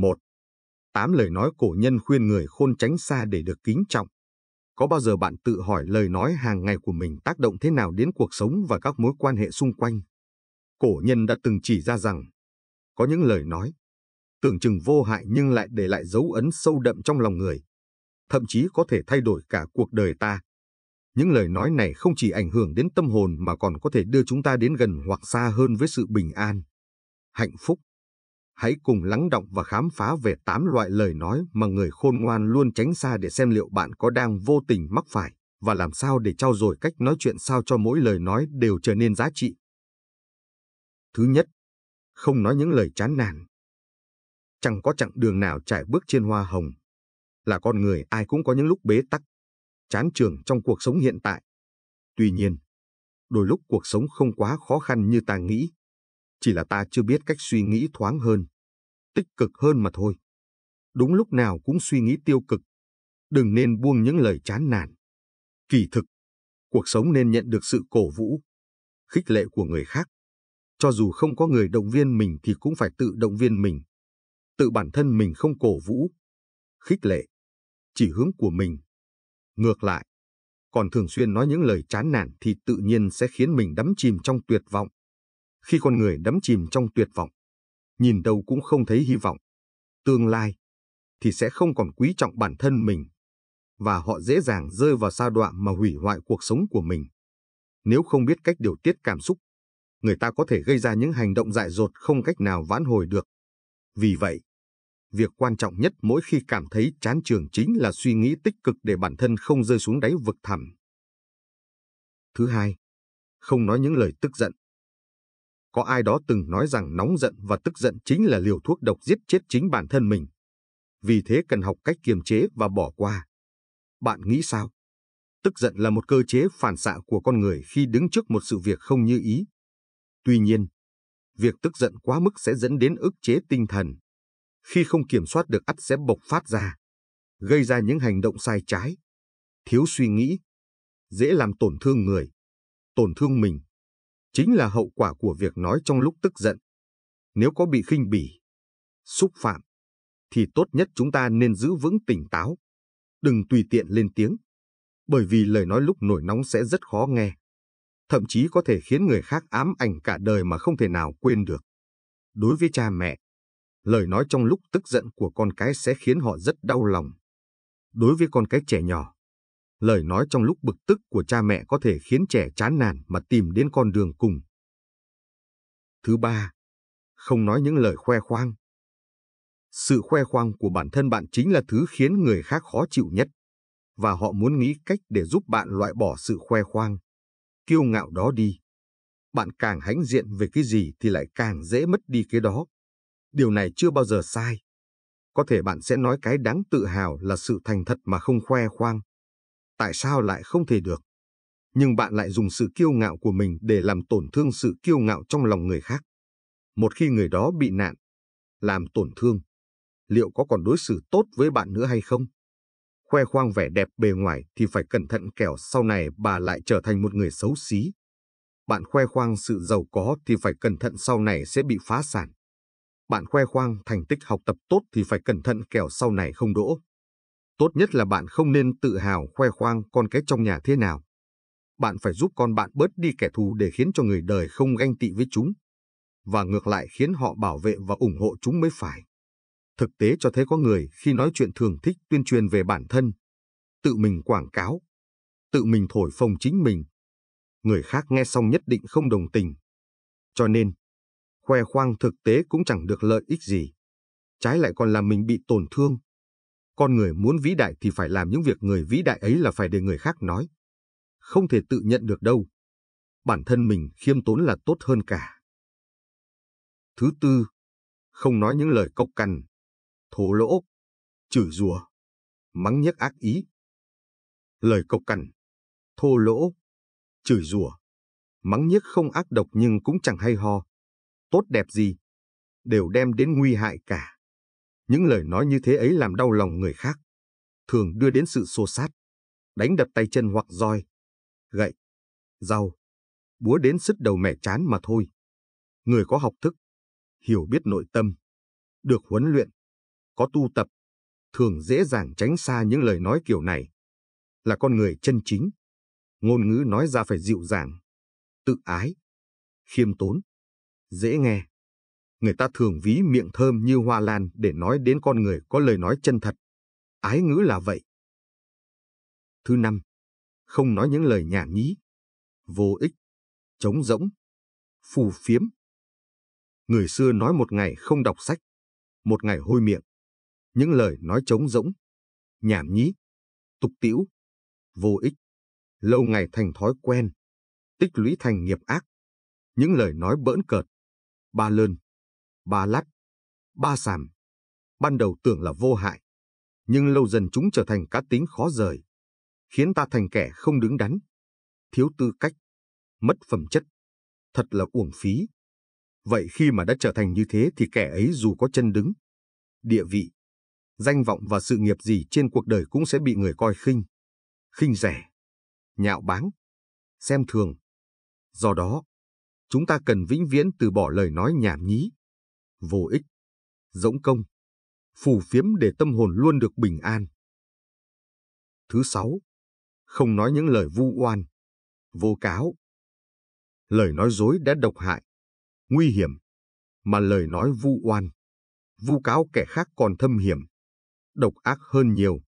1. Tám lời nói cổ nhân khuyên người khôn tránh xa để được kính trọng. Có bao giờ bạn tự hỏi lời nói hàng ngày của mình tác động thế nào đến cuộc sống và các mối quan hệ xung quanh? Cổ nhân đã từng chỉ ra rằng, có những lời nói, tưởng chừng vô hại nhưng lại để lại dấu ấn sâu đậm trong lòng người, thậm chí có thể thay đổi cả cuộc đời ta. Những lời nói này không chỉ ảnh hưởng đến tâm hồn mà còn có thể đưa chúng ta đến gần hoặc xa hơn với sự bình an, hạnh phúc Hãy cùng lắng động và khám phá về 8 loại lời nói mà người khôn ngoan luôn tránh xa để xem liệu bạn có đang vô tình mắc phải và làm sao để trao dồi cách nói chuyện sao cho mỗi lời nói đều trở nên giá trị. Thứ nhất, không nói những lời chán nản. Chẳng có chặng đường nào trải bước trên hoa hồng. Là con người ai cũng có những lúc bế tắc, chán trường trong cuộc sống hiện tại. Tuy nhiên, đôi lúc cuộc sống không quá khó khăn như ta nghĩ chỉ là ta chưa biết cách suy nghĩ thoáng hơn, tích cực hơn mà thôi. Đúng lúc nào cũng suy nghĩ tiêu cực, đừng nên buông những lời chán nản. Kỳ thực, cuộc sống nên nhận được sự cổ vũ, khích lệ của người khác. Cho dù không có người động viên mình thì cũng phải tự động viên mình. Tự bản thân mình không cổ vũ, khích lệ, chỉ hướng của mình. Ngược lại, còn thường xuyên nói những lời chán nản thì tự nhiên sẽ khiến mình đắm chìm trong tuyệt vọng khi con người đắm chìm trong tuyệt vọng, nhìn đâu cũng không thấy hy vọng, tương lai, thì sẽ không còn quý trọng bản thân mình, và họ dễ dàng rơi vào sa đoạn mà hủy hoại cuộc sống của mình. Nếu không biết cách điều tiết cảm xúc, người ta có thể gây ra những hành động dại dột không cách nào vãn hồi được. Vì vậy, việc quan trọng nhất mỗi khi cảm thấy chán trường chính là suy nghĩ tích cực để bản thân không rơi xuống đáy vực thẳm. Thứ hai, không nói những lời tức giận. Có ai đó từng nói rằng nóng giận và tức giận chính là liều thuốc độc giết chết chính bản thân mình. Vì thế cần học cách kiềm chế và bỏ qua. Bạn nghĩ sao? Tức giận là một cơ chế phản xạ của con người khi đứng trước một sự việc không như ý. Tuy nhiên, việc tức giận quá mức sẽ dẫn đến ức chế tinh thần. Khi không kiểm soát được ắt sẽ bộc phát ra, gây ra những hành động sai trái, thiếu suy nghĩ, dễ làm tổn thương người, tổn thương mình chính là hậu quả của việc nói trong lúc tức giận. Nếu có bị khinh bỉ, xúc phạm, thì tốt nhất chúng ta nên giữ vững tỉnh táo, đừng tùy tiện lên tiếng, bởi vì lời nói lúc nổi nóng sẽ rất khó nghe, thậm chí có thể khiến người khác ám ảnh cả đời mà không thể nào quên được. Đối với cha mẹ, lời nói trong lúc tức giận của con cái sẽ khiến họ rất đau lòng. Đối với con cái trẻ nhỏ, lời nói trong lúc bực tức của cha mẹ có thể khiến trẻ chán nản mà tìm đến con đường cùng. Thứ ba, không nói những lời khoe khoang. Sự khoe khoang của bản thân bạn chính là thứ khiến người khác khó chịu nhất, và họ muốn nghĩ cách để giúp bạn loại bỏ sự khoe khoang. Kiêu ngạo đó đi. Bạn càng hãnh diện về cái gì thì lại càng dễ mất đi cái đó. Điều này chưa bao giờ sai. Có thể bạn sẽ nói cái đáng tự hào là sự thành thật mà không khoe khoang, tại sao lại không thể được? Nhưng bạn lại dùng sự kiêu ngạo của mình để làm tổn thương sự kiêu ngạo trong lòng người khác. Một khi người đó bị nạn, làm tổn thương, liệu có còn đối xử tốt với bạn nữa hay không? Khoe khoang vẻ đẹp bề ngoài thì phải cẩn thận kẻo sau này bà lại trở thành một người xấu xí. Bạn khoe khoang sự giàu có thì phải cẩn thận sau này sẽ bị phá sản. Bạn khoe khoang thành tích học tập tốt thì phải cẩn thận kẻo sau này không đỗ. Tốt nhất là bạn không nên tự hào khoe khoang con cái trong nhà thế nào. Bạn phải giúp con bạn bớt đi kẻ thù để khiến cho người đời không ganh tị với chúng. Và ngược lại khiến họ bảo vệ và ủng hộ chúng mới phải. Thực tế cho thấy có người khi nói chuyện thường thích tuyên truyền về bản thân, tự mình quảng cáo, tự mình thổi phồng chính mình. Người khác nghe xong nhất định không đồng tình. Cho nên, khoe khoang thực tế cũng chẳng được lợi ích gì. Trái lại còn làm mình bị tổn thương. Con người muốn vĩ đại thì phải làm những việc người vĩ đại ấy là phải để người khác nói. Không thể tự nhận được đâu. Bản thân mình khiêm tốn là tốt hơn cả. Thứ tư, không nói những lời cộc cằn, thổ lỗ, chửi rủa, mắng nhức ác ý. Lời cộc cằn, thô lỗ, chửi rủa, mắng nhức không ác độc nhưng cũng chẳng hay ho, tốt đẹp gì, đều đem đến nguy hại cả. Những lời nói như thế ấy làm đau lòng người khác, thường đưa đến sự xô sát, đánh đập tay chân hoặc roi, gậy, dao, búa đến sứt đầu mẻ chán mà thôi. Người có học thức, hiểu biết nội tâm, được huấn luyện, có tu tập, thường dễ dàng tránh xa những lời nói kiểu này. Là con người chân chính, ngôn ngữ nói ra phải dịu dàng, tự ái, khiêm tốn, dễ nghe người ta thường ví miệng thơm như hoa lan để nói đến con người có lời nói chân thật. Ái ngữ là vậy. Thứ năm, không nói những lời nhảm nhí, vô ích, trống rỗng, phù phiếm. Người xưa nói một ngày không đọc sách, một ngày hôi miệng. Những lời nói trống rỗng, nhảm nhí, tục tiễu, vô ích, lâu ngày thành thói quen, tích lũy thành nghiệp ác. Những lời nói bỡn cợt, ba lơn, ba lắc, ba sàm. Ban đầu tưởng là vô hại, nhưng lâu dần chúng trở thành cá tính khó rời, khiến ta thành kẻ không đứng đắn, thiếu tư cách, mất phẩm chất, thật là uổng phí. Vậy khi mà đã trở thành như thế thì kẻ ấy dù có chân đứng, địa vị, danh vọng và sự nghiệp gì trên cuộc đời cũng sẽ bị người coi khinh, khinh rẻ, nhạo báng, xem thường. Do đó, chúng ta cần vĩnh viễn từ bỏ lời nói nhảm nhí, vô ích, rỗng công, phù phiếm để tâm hồn luôn được bình an. Thứ sáu, không nói những lời vu oan, vô cáo. Lời nói dối đã độc hại, nguy hiểm, mà lời nói vu oan, vu cáo kẻ khác còn thâm hiểm, độc ác hơn nhiều.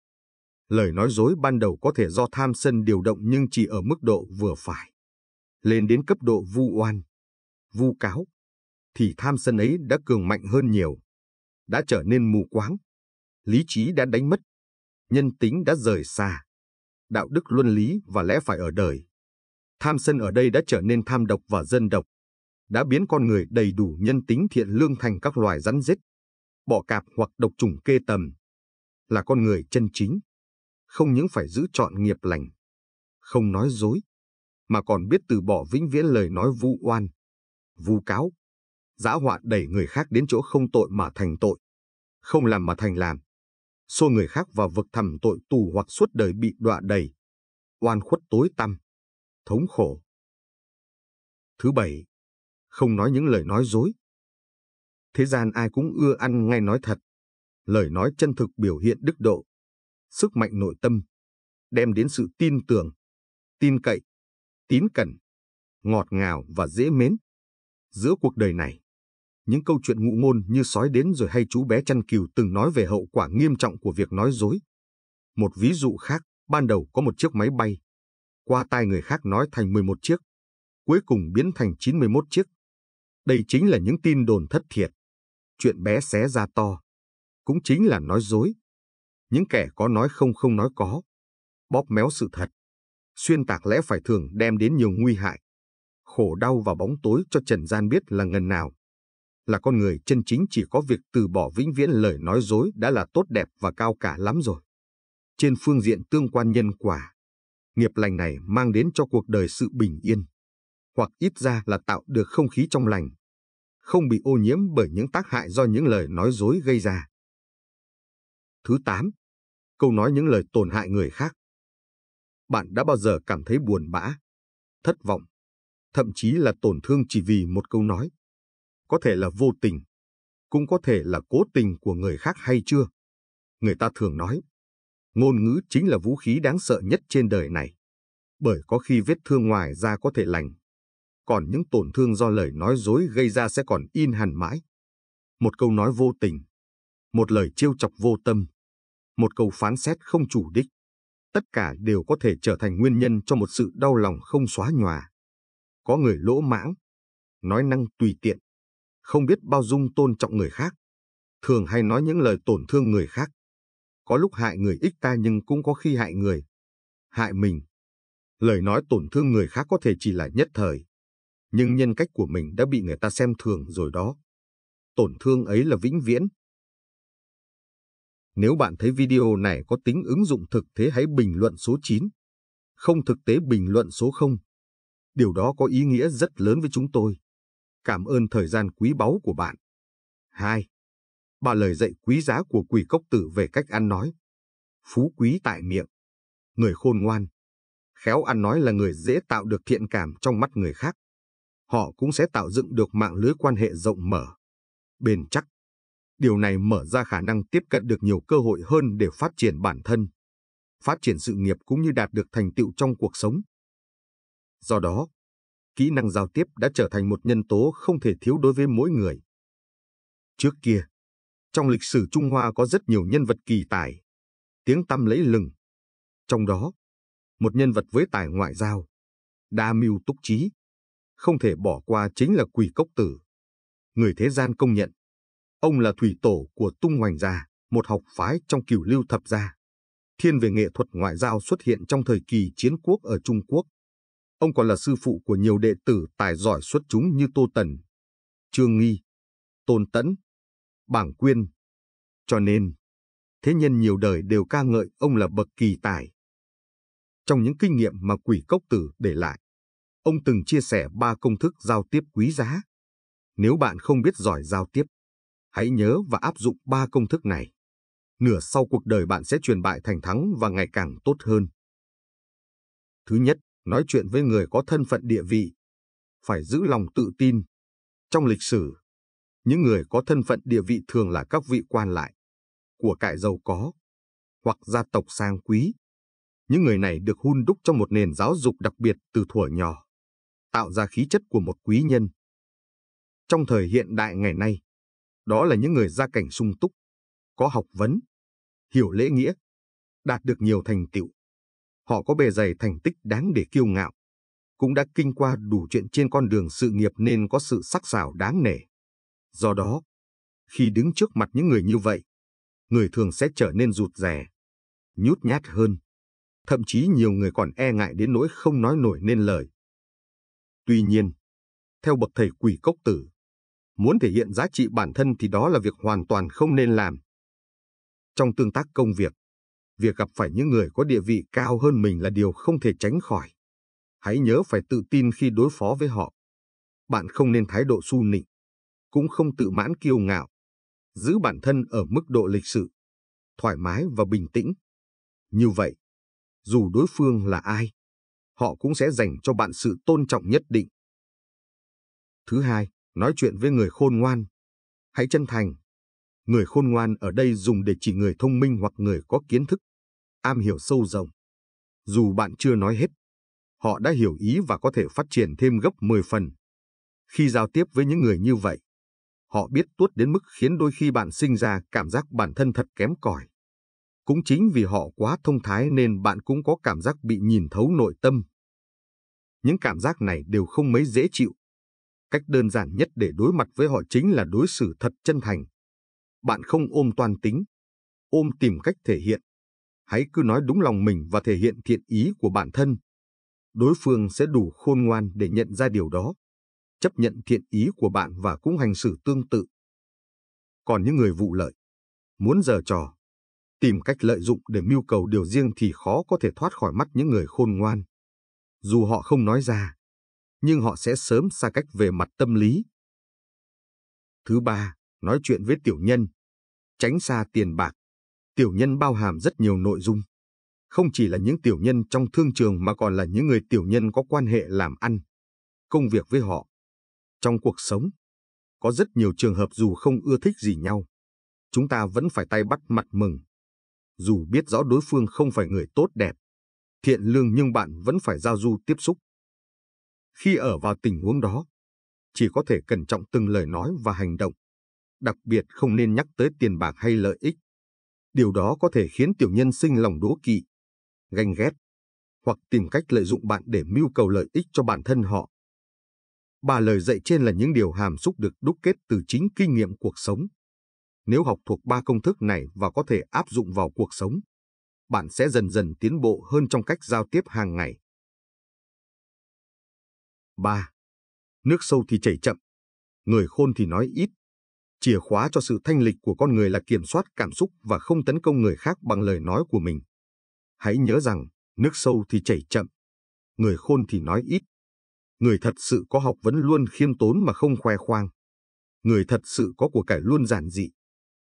Lời nói dối ban đầu có thể do tham sân điều động nhưng chỉ ở mức độ vừa phải, lên đến cấp độ vu oan, vu cáo thì tham sân ấy đã cường mạnh hơn nhiều, đã trở nên mù quáng, lý trí đã đánh mất, nhân tính đã rời xa, đạo đức luân lý và lẽ phải ở đời. Tham sân ở đây đã trở nên tham độc và dân độc, đã biến con người đầy đủ nhân tính thiện lương thành các loài rắn rết, bọ cạp hoặc độc trùng kê tầm, là con người chân chính, không những phải giữ chọn nghiệp lành, không nói dối, mà còn biết từ bỏ vĩnh viễn lời nói vu oan, vu cáo, giã họa đẩy người khác đến chỗ không tội mà thành tội, không làm mà thành làm, xô người khác vào vực thẳm tội tù hoặc suốt đời bị đọa đầy, oan khuất tối tăm, thống khổ. Thứ bảy, không nói những lời nói dối. Thế gian ai cũng ưa ăn ngay nói thật, lời nói chân thực biểu hiện đức độ, sức mạnh nội tâm, đem đến sự tin tưởng, tin cậy, tín cẩn, ngọt ngào và dễ mến. Giữa cuộc đời này, những câu chuyện ngụ ngôn như sói đến rồi hay chú bé chăn cừu từng nói về hậu quả nghiêm trọng của việc nói dối. Một ví dụ khác, ban đầu có một chiếc máy bay. Qua tai người khác nói thành 11 chiếc, cuối cùng biến thành 91 chiếc. Đây chính là những tin đồn thất thiệt. Chuyện bé xé ra to, cũng chính là nói dối. Những kẻ có nói không không nói có, bóp méo sự thật. Xuyên tạc lẽ phải thường đem đến nhiều nguy hại. Khổ đau và bóng tối cho Trần Gian biết là ngần nào là con người chân chính chỉ có việc từ bỏ vĩnh viễn lời nói dối đã là tốt đẹp và cao cả lắm rồi. Trên phương diện tương quan nhân quả, nghiệp lành này mang đến cho cuộc đời sự bình yên, hoặc ít ra là tạo được không khí trong lành, không bị ô nhiễm bởi những tác hại do những lời nói dối gây ra. Thứ 8. Câu nói những lời tổn hại người khác. Bạn đã bao giờ cảm thấy buồn bã, thất vọng, thậm chí là tổn thương chỉ vì một câu nói? có thể là vô tình, cũng có thể là cố tình của người khác hay chưa. Người ta thường nói, ngôn ngữ chính là vũ khí đáng sợ nhất trên đời này, bởi có khi vết thương ngoài da có thể lành, còn những tổn thương do lời nói dối gây ra sẽ còn in hằn mãi. Một câu nói vô tình, một lời trêu chọc vô tâm, một câu phán xét không chủ đích, tất cả đều có thể trở thành nguyên nhân cho một sự đau lòng không xóa nhòa. Có người lỗ mãng, nói năng tùy tiện, không biết bao dung tôn trọng người khác, thường hay nói những lời tổn thương người khác. Có lúc hại người ích ta nhưng cũng có khi hại người, hại mình. Lời nói tổn thương người khác có thể chỉ là nhất thời, nhưng nhân cách của mình đã bị người ta xem thường rồi đó. Tổn thương ấy là vĩnh viễn. Nếu bạn thấy video này có tính ứng dụng thực thế hãy bình luận số 9, không thực tế bình luận số 0. Điều đó có ý nghĩa rất lớn với chúng tôi. Cảm ơn thời gian quý báu của bạn. 2. Ba lời dạy quý giá của quỷ cốc tử về cách ăn nói. Phú quý tại miệng. Người khôn ngoan. Khéo ăn nói là người dễ tạo được thiện cảm trong mắt người khác. Họ cũng sẽ tạo dựng được mạng lưới quan hệ rộng mở, bền chắc. Điều này mở ra khả năng tiếp cận được nhiều cơ hội hơn để phát triển bản thân, phát triển sự nghiệp cũng như đạt được thành tựu trong cuộc sống. Do đó, kỹ năng giao tiếp đã trở thành một nhân tố không thể thiếu đối với mỗi người. Trước kia, trong lịch sử Trung Hoa có rất nhiều nhân vật kỳ tài, tiếng tăm lẫy lừng. Trong đó, một nhân vật với tài ngoại giao, đa mưu túc trí, không thể bỏ qua chính là Quỳ Cốc Tử. Người thế gian công nhận, ông là thủy tổ của Tung Hoành Gia, một học phái trong cửu lưu thập gia. Thiên về nghệ thuật ngoại giao xuất hiện trong thời kỳ chiến quốc ở Trung Quốc. Ông còn là sư phụ của nhiều đệ tử tài giỏi xuất chúng như Tô Tần, Trương Nghi, Tôn Tẫn, Bảng Quyên. Cho nên, thế nhân nhiều đời đều ca ngợi ông là bậc kỳ tài. Trong những kinh nghiệm mà quỷ cốc tử để lại, ông từng chia sẻ ba công thức giao tiếp quý giá. Nếu bạn không biết giỏi giao tiếp, hãy nhớ và áp dụng ba công thức này. Nửa sau cuộc đời bạn sẽ truyền bại thành thắng và ngày càng tốt hơn. Thứ nhất, nói chuyện với người có thân phận địa vị, phải giữ lòng tự tin. Trong lịch sử, những người có thân phận địa vị thường là các vị quan lại, của cải giàu có, hoặc gia tộc sang quý. Những người này được hun đúc trong một nền giáo dục đặc biệt từ thuở nhỏ, tạo ra khí chất của một quý nhân. Trong thời hiện đại ngày nay, đó là những người gia cảnh sung túc, có học vấn, hiểu lễ nghĩa, đạt được nhiều thành tựu họ có bề dày thành tích đáng để kiêu ngạo. Cũng đã kinh qua đủ chuyện trên con đường sự nghiệp nên có sự sắc sảo đáng nể. Do đó, khi đứng trước mặt những người như vậy, người thường sẽ trở nên rụt rè, nhút nhát hơn. Thậm chí nhiều người còn e ngại đến nỗi không nói nổi nên lời. Tuy nhiên, theo bậc thầy quỷ cốc tử, muốn thể hiện giá trị bản thân thì đó là việc hoàn toàn không nên làm. Trong tương tác công việc, việc gặp phải những người có địa vị cao hơn mình là điều không thể tránh khỏi. Hãy nhớ phải tự tin khi đối phó với họ. Bạn không nên thái độ su nịnh, cũng không tự mãn kiêu ngạo. Giữ bản thân ở mức độ lịch sự, thoải mái và bình tĩnh. Như vậy, dù đối phương là ai, họ cũng sẽ dành cho bạn sự tôn trọng nhất định. Thứ hai, nói chuyện với người khôn ngoan. Hãy chân thành. Người khôn ngoan ở đây dùng để chỉ người thông minh hoặc người có kiến thức am hiểu sâu rộng. Dù bạn chưa nói hết, họ đã hiểu ý và có thể phát triển thêm gấp 10 phần. Khi giao tiếp với những người như vậy, họ biết tuốt đến mức khiến đôi khi bạn sinh ra cảm giác bản thân thật kém cỏi. Cũng chính vì họ quá thông thái nên bạn cũng có cảm giác bị nhìn thấu nội tâm. Những cảm giác này đều không mấy dễ chịu. Cách đơn giản nhất để đối mặt với họ chính là đối xử thật chân thành. Bạn không ôm toàn tính, ôm tìm cách thể hiện, hãy cứ nói đúng lòng mình và thể hiện thiện ý của bản thân. Đối phương sẽ đủ khôn ngoan để nhận ra điều đó, chấp nhận thiện ý của bạn và cũng hành xử tương tự. Còn những người vụ lợi, muốn giờ trò, tìm cách lợi dụng để mưu cầu điều riêng thì khó có thể thoát khỏi mắt những người khôn ngoan. Dù họ không nói ra, nhưng họ sẽ sớm xa cách về mặt tâm lý. Thứ ba, nói chuyện với tiểu nhân, tránh xa tiền bạc tiểu nhân bao hàm rất nhiều nội dung. Không chỉ là những tiểu nhân trong thương trường mà còn là những người tiểu nhân có quan hệ làm ăn, công việc với họ. Trong cuộc sống, có rất nhiều trường hợp dù không ưa thích gì nhau, chúng ta vẫn phải tay bắt mặt mừng. Dù biết rõ đối phương không phải người tốt đẹp, thiện lương nhưng bạn vẫn phải giao du tiếp xúc. Khi ở vào tình huống đó, chỉ có thể cẩn trọng từng lời nói và hành động, đặc biệt không nên nhắc tới tiền bạc hay lợi ích Điều đó có thể khiến tiểu nhân sinh lòng đố kỵ, ganh ghét, hoặc tìm cách lợi dụng bạn để mưu cầu lợi ích cho bản thân họ. Ba lời dạy trên là những điều hàm xúc được đúc kết từ chính kinh nghiệm cuộc sống. Nếu học thuộc ba công thức này và có thể áp dụng vào cuộc sống, bạn sẽ dần dần tiến bộ hơn trong cách giao tiếp hàng ngày. 3. Nước sâu thì chảy chậm, người khôn thì nói ít, Chìa khóa cho sự thanh lịch của con người là kiểm soát cảm xúc và không tấn công người khác bằng lời nói của mình. Hãy nhớ rằng, nước sâu thì chảy chậm, người khôn thì nói ít. Người thật sự có học vấn luôn khiêm tốn mà không khoe khoang. Người thật sự có của cải luôn giản dị,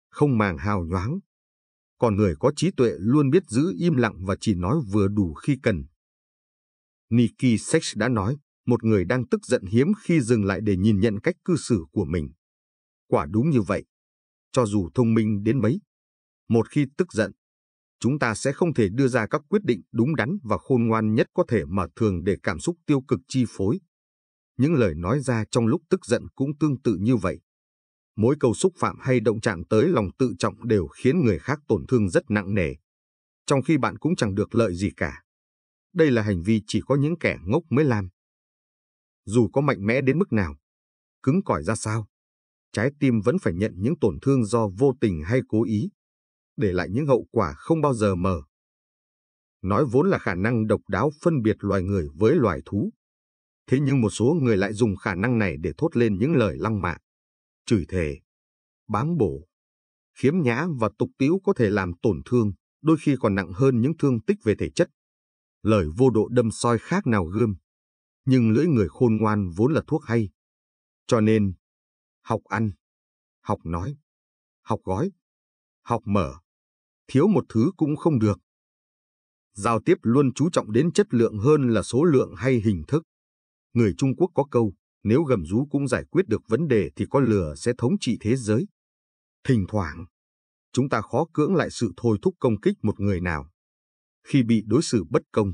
không màng hào nhoáng. Còn người có trí tuệ luôn biết giữ im lặng và chỉ nói vừa đủ khi cần. Nikki Sachs đã nói, một người đang tức giận hiếm khi dừng lại để nhìn nhận cách cư xử của mình. Quả đúng như vậy. Cho dù thông minh đến mấy, một khi tức giận, chúng ta sẽ không thể đưa ra các quyết định đúng đắn và khôn ngoan nhất có thể mà thường để cảm xúc tiêu cực chi phối. Những lời nói ra trong lúc tức giận cũng tương tự như vậy. Mỗi câu xúc phạm hay động chạm tới lòng tự trọng đều khiến người khác tổn thương rất nặng nề, trong khi bạn cũng chẳng được lợi gì cả. Đây là hành vi chỉ có những kẻ ngốc mới làm. Dù có mạnh mẽ đến mức nào, cứng cỏi ra sao, trái tim vẫn phải nhận những tổn thương do vô tình hay cố ý, để lại những hậu quả không bao giờ mờ. Nói vốn là khả năng độc đáo phân biệt loài người với loài thú. Thế nhưng một số người lại dùng khả năng này để thốt lên những lời lăng mạ, chửi thề, bám bổ, khiếm nhã và tục tiễu có thể làm tổn thương, đôi khi còn nặng hơn những thương tích về thể chất. Lời vô độ đâm soi khác nào gươm, nhưng lưỡi người khôn ngoan vốn là thuốc hay. Cho nên, học ăn, học nói, học gói, học mở, thiếu một thứ cũng không được. Giao tiếp luôn chú trọng đến chất lượng hơn là số lượng hay hình thức. Người Trung Quốc có câu, nếu gầm rú cũng giải quyết được vấn đề thì con lừa sẽ thống trị thế giới. Thỉnh thoảng, chúng ta khó cưỡng lại sự thôi thúc công kích một người nào. Khi bị đối xử bất công,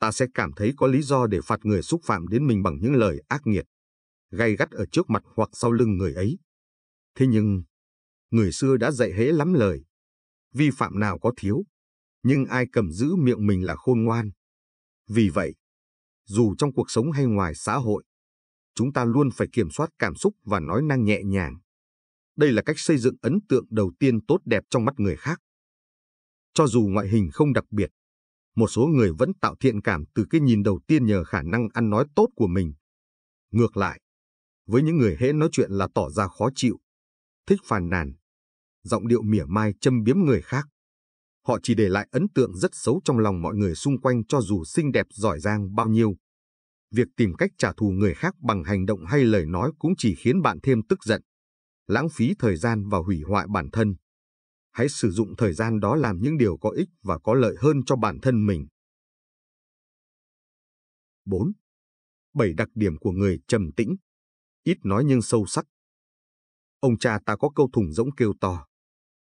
ta sẽ cảm thấy có lý do để phạt người xúc phạm đến mình bằng những lời ác nghiệt gay gắt ở trước mặt hoặc sau lưng người ấy. Thế nhưng, người xưa đã dạy hễ lắm lời. Vi phạm nào có thiếu, nhưng ai cầm giữ miệng mình là khôn ngoan. Vì vậy, dù trong cuộc sống hay ngoài xã hội, chúng ta luôn phải kiểm soát cảm xúc và nói năng nhẹ nhàng. Đây là cách xây dựng ấn tượng đầu tiên tốt đẹp trong mắt người khác. Cho dù ngoại hình không đặc biệt, một số người vẫn tạo thiện cảm từ cái nhìn đầu tiên nhờ khả năng ăn nói tốt của mình. Ngược lại, với những người hễ nói chuyện là tỏ ra khó chịu, thích phàn nàn, giọng điệu mỉa mai châm biếm người khác. Họ chỉ để lại ấn tượng rất xấu trong lòng mọi người xung quanh cho dù xinh đẹp giỏi giang bao nhiêu. Việc tìm cách trả thù người khác bằng hành động hay lời nói cũng chỉ khiến bạn thêm tức giận, lãng phí thời gian và hủy hoại bản thân. Hãy sử dụng thời gian đó làm những điều có ích và có lợi hơn cho bản thân mình. 4. 7 đặc điểm của người trầm tĩnh ít nói nhưng sâu sắc. Ông cha ta có câu thùng rỗng kêu to,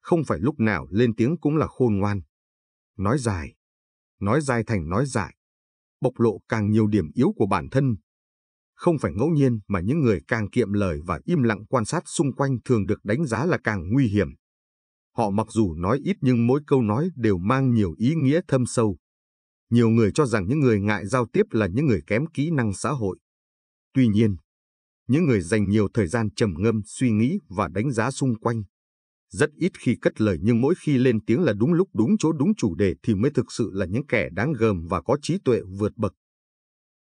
không phải lúc nào lên tiếng cũng là khôn ngoan. Nói dài, nói dài thành nói dài, bộc lộ càng nhiều điểm yếu của bản thân. Không phải ngẫu nhiên mà những người càng kiệm lời và im lặng quan sát xung quanh thường được đánh giá là càng nguy hiểm. Họ mặc dù nói ít nhưng mỗi câu nói đều mang nhiều ý nghĩa thâm sâu. Nhiều người cho rằng những người ngại giao tiếp là những người kém kỹ năng xã hội. Tuy nhiên, những người dành nhiều thời gian trầm ngâm suy nghĩ và đánh giá xung quanh. Rất ít khi cất lời nhưng mỗi khi lên tiếng là đúng lúc đúng chỗ đúng chủ đề thì mới thực sự là những kẻ đáng gờm và có trí tuệ vượt bậc.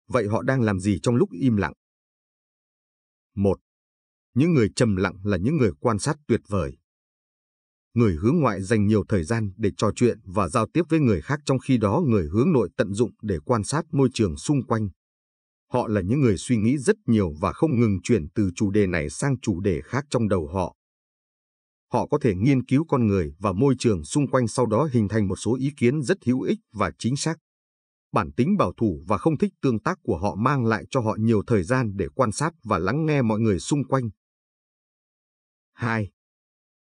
Vậy họ đang làm gì trong lúc im lặng? Một, Những người trầm lặng là những người quan sát tuyệt vời. Người hướng ngoại dành nhiều thời gian để trò chuyện và giao tiếp với người khác trong khi đó người hướng nội tận dụng để quan sát môi trường xung quanh. Họ là những người suy nghĩ rất nhiều và không ngừng chuyển từ chủ đề này sang chủ đề khác trong đầu họ. Họ có thể nghiên cứu con người và môi trường xung quanh sau đó hình thành một số ý kiến rất hữu ích và chính xác. Bản tính bảo thủ và không thích tương tác của họ mang lại cho họ nhiều thời gian để quan sát và lắng nghe mọi người xung quanh. 2.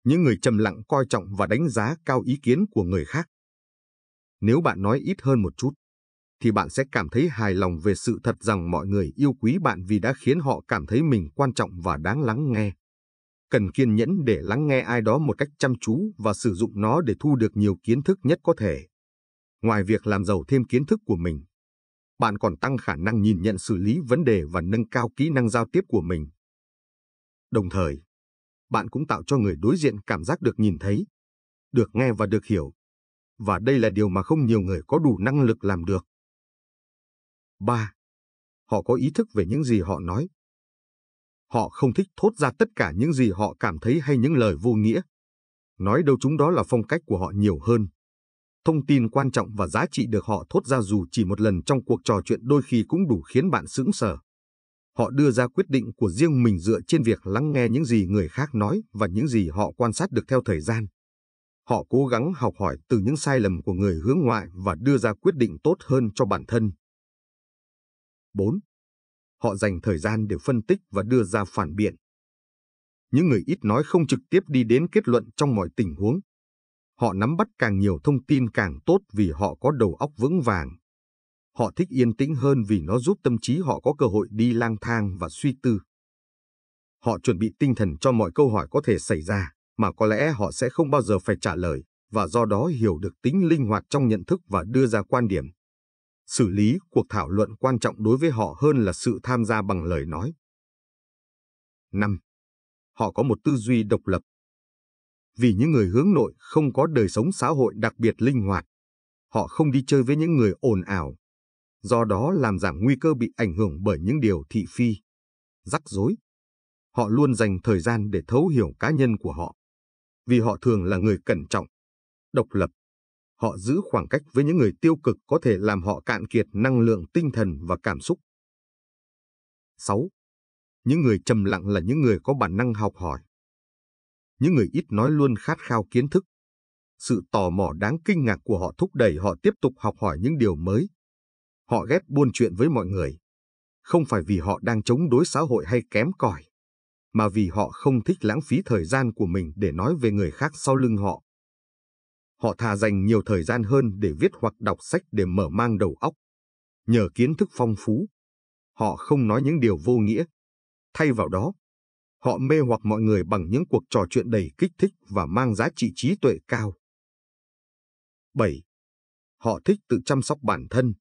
Những người trầm lặng coi trọng và đánh giá cao ý kiến của người khác. Nếu bạn nói ít hơn một chút, thì bạn sẽ cảm thấy hài lòng về sự thật rằng mọi người yêu quý bạn vì đã khiến họ cảm thấy mình quan trọng và đáng lắng nghe. Cần kiên nhẫn để lắng nghe ai đó một cách chăm chú và sử dụng nó để thu được nhiều kiến thức nhất có thể. Ngoài việc làm giàu thêm kiến thức của mình, bạn còn tăng khả năng nhìn nhận xử lý vấn đề và nâng cao kỹ năng giao tiếp của mình. Đồng thời, bạn cũng tạo cho người đối diện cảm giác được nhìn thấy, được nghe và được hiểu. Và đây là điều mà không nhiều người có đủ năng lực làm được. 3. Họ có ý thức về những gì họ nói. Họ không thích thốt ra tất cả những gì họ cảm thấy hay những lời vô nghĩa. Nói đâu chúng đó là phong cách của họ nhiều hơn. Thông tin quan trọng và giá trị được họ thốt ra dù chỉ một lần trong cuộc trò chuyện đôi khi cũng đủ khiến bạn sững sờ. Họ đưa ra quyết định của riêng mình dựa trên việc lắng nghe những gì người khác nói và những gì họ quan sát được theo thời gian. Họ cố gắng học hỏi từ những sai lầm của người hướng ngoại và đưa ra quyết định tốt hơn cho bản thân. 4. Họ dành thời gian để phân tích và đưa ra phản biện. Những người ít nói không trực tiếp đi đến kết luận trong mọi tình huống. Họ nắm bắt càng nhiều thông tin càng tốt vì họ có đầu óc vững vàng. Họ thích yên tĩnh hơn vì nó giúp tâm trí họ có cơ hội đi lang thang và suy tư. Họ chuẩn bị tinh thần cho mọi câu hỏi có thể xảy ra, mà có lẽ họ sẽ không bao giờ phải trả lời, và do đó hiểu được tính linh hoạt trong nhận thức và đưa ra quan điểm xử lý cuộc thảo luận quan trọng đối với họ hơn là sự tham gia bằng lời nói. 5. Họ có một tư duy độc lập. Vì những người hướng nội không có đời sống xã hội đặc biệt linh hoạt, họ không đi chơi với những người ồn ào, do đó làm giảm nguy cơ bị ảnh hưởng bởi những điều thị phi, rắc rối. Họ luôn dành thời gian để thấu hiểu cá nhân của họ, vì họ thường là người cẩn trọng, độc lập họ giữ khoảng cách với những người tiêu cực có thể làm họ cạn kiệt năng lượng tinh thần và cảm xúc. 6. Những người trầm lặng là những người có bản năng học hỏi. Những người ít nói luôn khát khao kiến thức. Sự tò mò đáng kinh ngạc của họ thúc đẩy họ tiếp tục học hỏi những điều mới. Họ ghét buôn chuyện với mọi người. Không phải vì họ đang chống đối xã hội hay kém cỏi, mà vì họ không thích lãng phí thời gian của mình để nói về người khác sau lưng họ họ thà dành nhiều thời gian hơn để viết hoặc đọc sách để mở mang đầu óc. Nhờ kiến thức phong phú, họ không nói những điều vô nghĩa. Thay vào đó, họ mê hoặc mọi người bằng những cuộc trò chuyện đầy kích thích và mang giá trị trí tuệ cao. 7. Họ thích tự chăm sóc bản thân.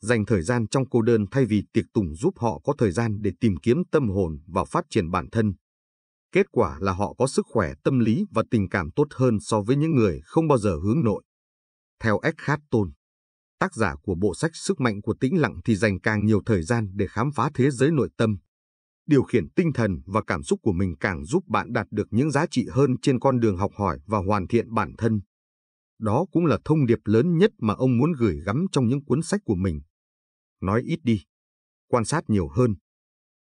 Dành thời gian trong cô đơn thay vì tiệc tùng giúp họ có thời gian để tìm kiếm tâm hồn và phát triển bản thân. Kết quả là họ có sức khỏe tâm lý và tình cảm tốt hơn so với những người không bao giờ hướng nội. Theo Eckhart Tolle, tác giả của bộ sách Sức mạnh của tĩnh lặng thì dành càng nhiều thời gian để khám phá thế giới nội tâm. Điều khiển tinh thần và cảm xúc của mình càng giúp bạn đạt được những giá trị hơn trên con đường học hỏi và hoàn thiện bản thân. Đó cũng là thông điệp lớn nhất mà ông muốn gửi gắm trong những cuốn sách của mình. Nói ít đi, quan sát nhiều hơn,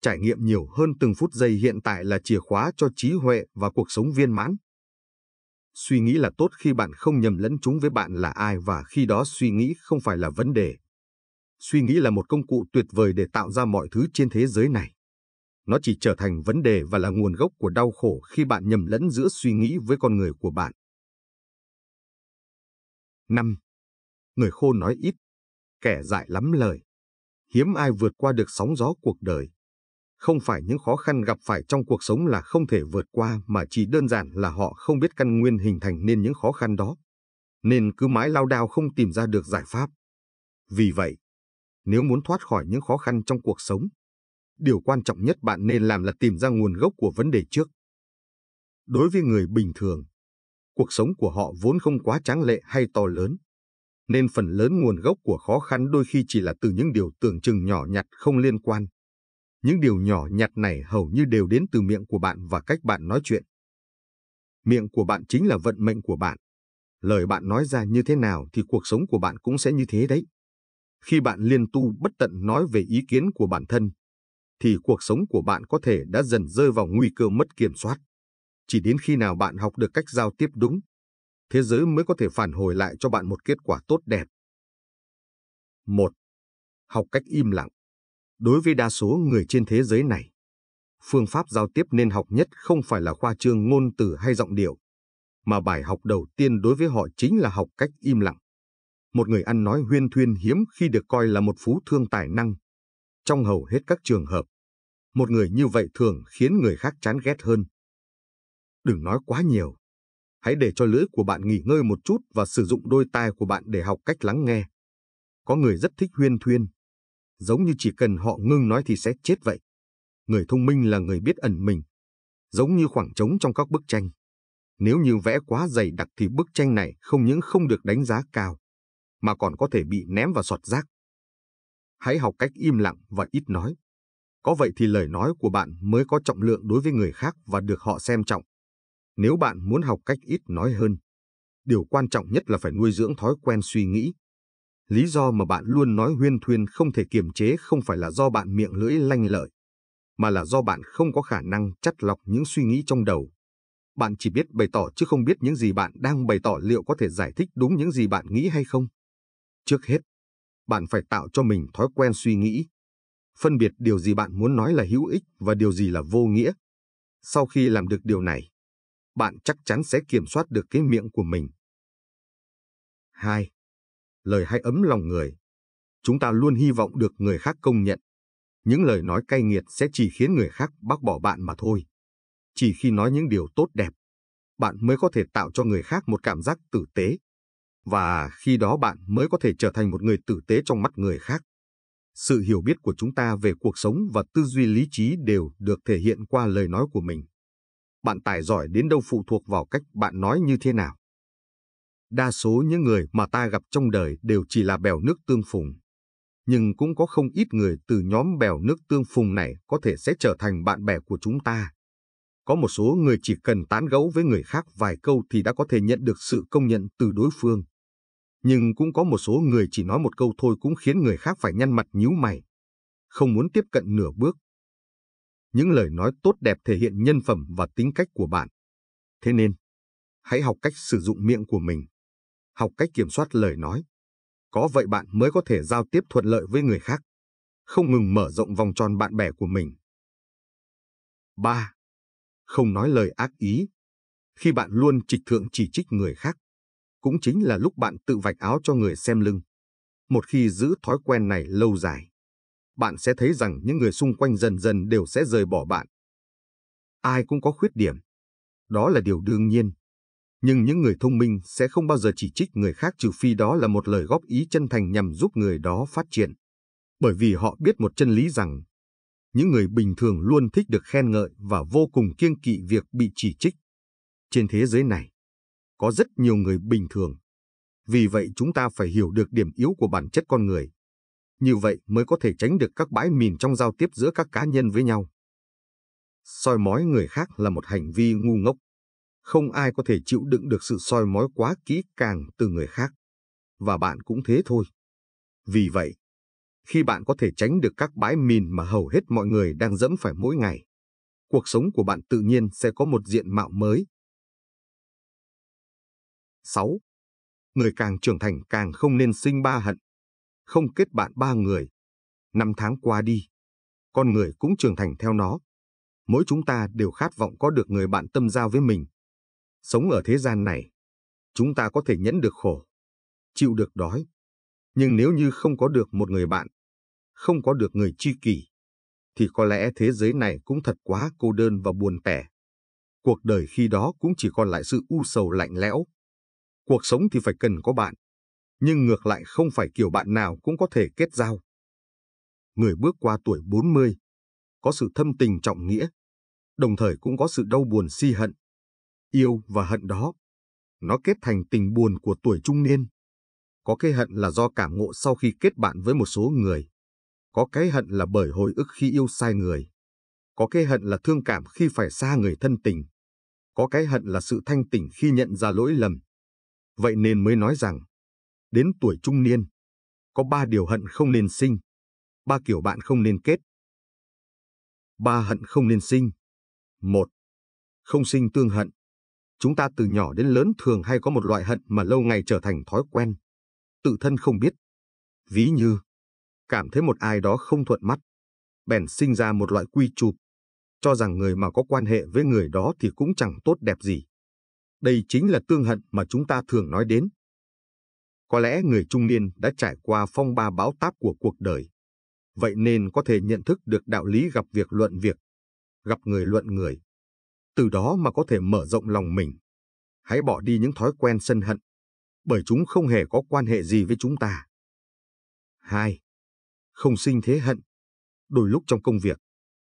trải nghiệm nhiều hơn từng phút giây hiện tại là chìa khóa cho trí huệ và cuộc sống viên mãn. Suy nghĩ là tốt khi bạn không nhầm lẫn chúng với bạn là ai và khi đó suy nghĩ không phải là vấn đề. Suy nghĩ là một công cụ tuyệt vời để tạo ra mọi thứ trên thế giới này. Nó chỉ trở thành vấn đề và là nguồn gốc của đau khổ khi bạn nhầm lẫn giữa suy nghĩ với con người của bạn. 5. Người khôn nói ít, kẻ dại lắm lời. Hiếm ai vượt qua được sóng gió cuộc đời không phải những khó khăn gặp phải trong cuộc sống là không thể vượt qua mà chỉ đơn giản là họ không biết căn nguyên hình thành nên những khó khăn đó, nên cứ mãi lao đao không tìm ra được giải pháp. Vì vậy, nếu muốn thoát khỏi những khó khăn trong cuộc sống, điều quan trọng nhất bạn nên làm là tìm ra nguồn gốc của vấn đề trước. Đối với người bình thường, cuộc sống của họ vốn không quá tráng lệ hay to lớn, nên phần lớn nguồn gốc của khó khăn đôi khi chỉ là từ những điều tưởng chừng nhỏ nhặt không liên quan những điều nhỏ nhặt này hầu như đều đến từ miệng của bạn và cách bạn nói chuyện. Miệng của bạn chính là vận mệnh của bạn. Lời bạn nói ra như thế nào thì cuộc sống của bạn cũng sẽ như thế đấy. Khi bạn liên tu bất tận nói về ý kiến của bản thân, thì cuộc sống của bạn có thể đã dần rơi vào nguy cơ mất kiểm soát. Chỉ đến khi nào bạn học được cách giao tiếp đúng, thế giới mới có thể phản hồi lại cho bạn một kết quả tốt đẹp. 1. Học cách im lặng. Đối với đa số người trên thế giới này, phương pháp giao tiếp nên học nhất không phải là khoa trương ngôn từ hay giọng điệu, mà bài học đầu tiên đối với họ chính là học cách im lặng. Một người ăn nói huyên thuyên hiếm khi được coi là một phú thương tài năng. Trong hầu hết các trường hợp, một người như vậy thường khiến người khác chán ghét hơn. Đừng nói quá nhiều. Hãy để cho lưỡi của bạn nghỉ ngơi một chút và sử dụng đôi tai của bạn để học cách lắng nghe. Có người rất thích huyên thuyên, giống như chỉ cần họ ngưng nói thì sẽ chết vậy. Người thông minh là người biết ẩn mình, giống như khoảng trống trong các bức tranh. Nếu như vẽ quá dày đặc thì bức tranh này không những không được đánh giá cao, mà còn có thể bị ném vào sọt rác. Hãy học cách im lặng và ít nói. Có vậy thì lời nói của bạn mới có trọng lượng đối với người khác và được họ xem trọng. Nếu bạn muốn học cách ít nói hơn, điều quan trọng nhất là phải nuôi dưỡng thói quen suy nghĩ Lý do mà bạn luôn nói huyên thuyên không thể kiềm chế không phải là do bạn miệng lưỡi lanh lợi, mà là do bạn không có khả năng chắt lọc những suy nghĩ trong đầu. Bạn chỉ biết bày tỏ chứ không biết những gì bạn đang bày tỏ liệu có thể giải thích đúng những gì bạn nghĩ hay không. Trước hết, bạn phải tạo cho mình thói quen suy nghĩ, phân biệt điều gì bạn muốn nói là hữu ích và điều gì là vô nghĩa. Sau khi làm được điều này, bạn chắc chắn sẽ kiểm soát được cái miệng của mình. 2 lời hay ấm lòng người. Chúng ta luôn hy vọng được người khác công nhận. Những lời nói cay nghiệt sẽ chỉ khiến người khác bác bỏ bạn mà thôi. Chỉ khi nói những điều tốt đẹp, bạn mới có thể tạo cho người khác một cảm giác tử tế. Và khi đó bạn mới có thể trở thành một người tử tế trong mắt người khác. Sự hiểu biết của chúng ta về cuộc sống và tư duy lý trí đều được thể hiện qua lời nói của mình. Bạn tài giỏi đến đâu phụ thuộc vào cách bạn nói như thế nào. Đa số những người mà ta gặp trong đời đều chỉ là bèo nước tương phùng. Nhưng cũng có không ít người từ nhóm bèo nước tương phùng này có thể sẽ trở thành bạn bè của chúng ta. Có một số người chỉ cần tán gẫu với người khác vài câu thì đã có thể nhận được sự công nhận từ đối phương. Nhưng cũng có một số người chỉ nói một câu thôi cũng khiến người khác phải nhăn mặt nhíu mày. Không muốn tiếp cận nửa bước. Những lời nói tốt đẹp thể hiện nhân phẩm và tính cách của bạn. Thế nên, hãy học cách sử dụng miệng của mình học cách kiểm soát lời nói. Có vậy bạn mới có thể giao tiếp thuận lợi với người khác, không ngừng mở rộng vòng tròn bạn bè của mình. 3. Không nói lời ác ý. Khi bạn luôn trịch thượng chỉ trích người khác, cũng chính là lúc bạn tự vạch áo cho người xem lưng. Một khi giữ thói quen này lâu dài, bạn sẽ thấy rằng những người xung quanh dần dần đều sẽ rời bỏ bạn. Ai cũng có khuyết điểm. Đó là điều đương nhiên nhưng những người thông minh sẽ không bao giờ chỉ trích người khác trừ phi đó là một lời góp ý chân thành nhằm giúp người đó phát triển. Bởi vì họ biết một chân lý rằng, những người bình thường luôn thích được khen ngợi và vô cùng kiêng kỵ việc bị chỉ trích. Trên thế giới này, có rất nhiều người bình thường. Vì vậy chúng ta phải hiểu được điểm yếu của bản chất con người. Như vậy mới có thể tránh được các bãi mìn trong giao tiếp giữa các cá nhân với nhau. Soi mói người khác là một hành vi ngu ngốc không ai có thể chịu đựng được sự soi mói quá kỹ càng từ người khác. Và bạn cũng thế thôi. Vì vậy, khi bạn có thể tránh được các bãi mìn mà hầu hết mọi người đang dẫm phải mỗi ngày, cuộc sống của bạn tự nhiên sẽ có một diện mạo mới. 6. Người càng trưởng thành càng không nên sinh ba hận. Không kết bạn ba người. Năm tháng qua đi, con người cũng trưởng thành theo nó. Mỗi chúng ta đều khát vọng có được người bạn tâm giao với mình, Sống ở thế gian này, chúng ta có thể nhẫn được khổ, chịu được đói. Nhưng nếu như không có được một người bạn, không có được người tri kỷ, thì có lẽ thế giới này cũng thật quá cô đơn và buồn tẻ. Cuộc đời khi đó cũng chỉ còn lại sự u sầu lạnh lẽo. Cuộc sống thì phải cần có bạn, nhưng ngược lại không phải kiểu bạn nào cũng có thể kết giao. Người bước qua tuổi 40, có sự thâm tình trọng nghĩa, đồng thời cũng có sự đau buồn si hận yêu và hận đó. Nó kết thành tình buồn của tuổi trung niên. Có cái hận là do cảm ngộ sau khi kết bạn với một số người. Có cái hận là bởi hồi ức khi yêu sai người. Có cái hận là thương cảm khi phải xa người thân tình. Có cái hận là sự thanh tỉnh khi nhận ra lỗi lầm. Vậy nên mới nói rằng, đến tuổi trung niên, có ba điều hận không nên sinh, ba kiểu bạn không nên kết. Ba hận không nên sinh. một Không sinh tương hận. Chúng ta từ nhỏ đến lớn thường hay có một loại hận mà lâu ngày trở thành thói quen. Tự thân không biết. Ví như, cảm thấy một ai đó không thuận mắt, bèn sinh ra một loại quy chụp, cho rằng người mà có quan hệ với người đó thì cũng chẳng tốt đẹp gì. Đây chính là tương hận mà chúng ta thường nói đến. Có lẽ người trung niên đã trải qua phong ba bão táp của cuộc đời, vậy nên có thể nhận thức được đạo lý gặp việc luận việc, gặp người luận người từ đó mà có thể mở rộng lòng mình. Hãy bỏ đi những thói quen sân hận, bởi chúng không hề có quan hệ gì với chúng ta. 2. Không sinh thế hận. Đôi lúc trong công việc,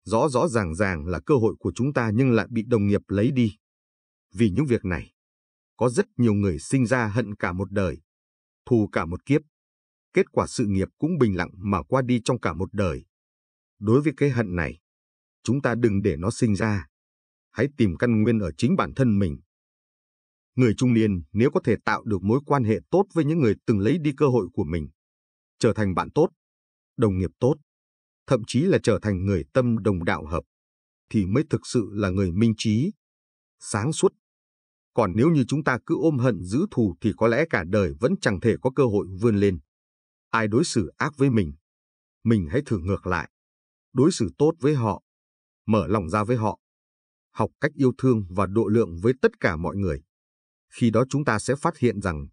rõ rõ ràng ràng là cơ hội của chúng ta nhưng lại bị đồng nghiệp lấy đi. Vì những việc này, có rất nhiều người sinh ra hận cả một đời, thù cả một kiếp. Kết quả sự nghiệp cũng bình lặng mà qua đi trong cả một đời. Đối với cái hận này, chúng ta đừng để nó sinh ra hãy tìm căn nguyên ở chính bản thân mình. Người trung niên nếu có thể tạo được mối quan hệ tốt với những người từng lấy đi cơ hội của mình, trở thành bạn tốt, đồng nghiệp tốt, thậm chí là trở thành người tâm đồng đạo hợp, thì mới thực sự là người minh trí, sáng suốt. Còn nếu như chúng ta cứ ôm hận giữ thù thì có lẽ cả đời vẫn chẳng thể có cơ hội vươn lên. Ai đối xử ác với mình, mình hãy thử ngược lại. Đối xử tốt với họ, mở lòng ra với họ, học cách yêu thương và độ lượng với tất cả mọi người. Khi đó chúng ta sẽ phát hiện rằng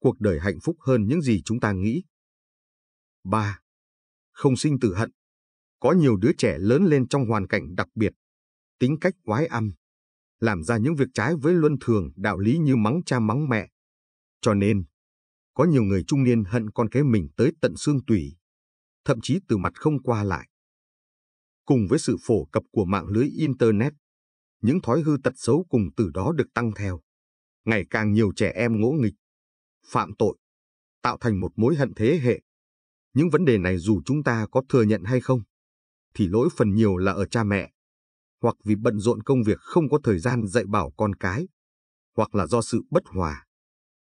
cuộc đời hạnh phúc hơn những gì chúng ta nghĩ. 3. Không sinh tử hận. Có nhiều đứa trẻ lớn lên trong hoàn cảnh đặc biệt, tính cách quái âm, làm ra những việc trái với luân thường đạo lý như mắng cha mắng mẹ. Cho nên, có nhiều người trung niên hận con cái mình tới tận xương tủy, thậm chí từ mặt không qua lại. Cùng với sự phổ cập của mạng lưới Internet, những thói hư tật xấu cùng từ đó được tăng theo. Ngày càng nhiều trẻ em ngỗ nghịch, phạm tội, tạo thành một mối hận thế hệ. Những vấn đề này dù chúng ta có thừa nhận hay không, thì lỗi phần nhiều là ở cha mẹ, hoặc vì bận rộn công việc không có thời gian dạy bảo con cái, hoặc là do sự bất hòa,